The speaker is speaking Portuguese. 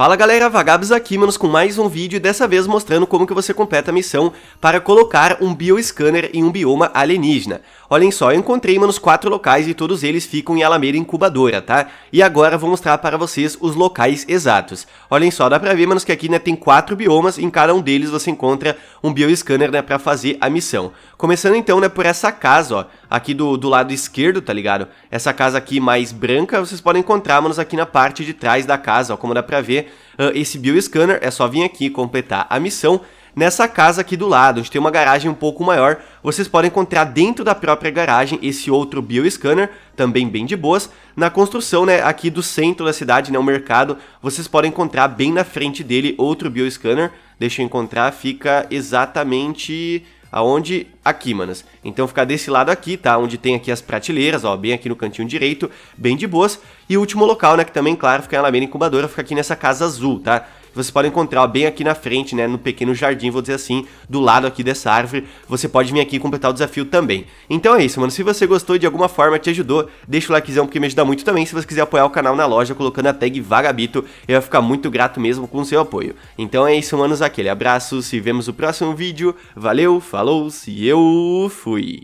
Fala galera, Vagabos aqui, manos, com mais um vídeo e dessa vez mostrando como que você completa a missão para colocar um bioscanner em um bioma alienígena. Olhem só, eu encontrei, manos, quatro locais e todos eles ficam em Alameda Incubadora, tá? E agora vou mostrar para vocês os locais exatos. Olhem só, dá pra ver, manos, que aqui, né, tem quatro biomas e em cada um deles você encontra um bioscanner, né, pra fazer a missão. Começando então, né, por essa casa, ó aqui do, do lado esquerdo, tá ligado? Essa casa aqui mais branca, vocês podem encontrar, manos, aqui na parte de trás da casa, ó, como dá pra ver, uh, esse bioscanner, é só vir aqui completar a missão, nessa casa aqui do lado, onde tem uma garagem um pouco maior, vocês podem encontrar dentro da própria garagem esse outro bioscanner, também bem de boas, na construção né, aqui do centro da cidade, né, o mercado, vocês podem encontrar bem na frente dele outro bioscanner, deixa eu encontrar, fica exatamente aonde? Aqui, manas. Então ficar desse lado aqui, tá? Onde tem aqui as prateleiras, ó, bem aqui no cantinho direito, bem de boas. E o último local, né, que também, claro, fica em Alameda Incubadora, fica aqui nessa casa azul, tá? Você pode encontrar bem aqui na frente, né, no pequeno jardim, vou dizer assim, do lado aqui dessa árvore. Você pode vir aqui completar o desafio também. Então é isso, mano. Se você gostou e de alguma forma te ajudou, deixa o likezão porque me ajuda muito também. Se você quiser apoiar o canal na loja colocando a tag Vagabito, eu vou ficar muito grato mesmo com o seu apoio. Então é isso, manos. Aquele abraço, se vemos no próximo vídeo. Valeu, falou, se eu fui.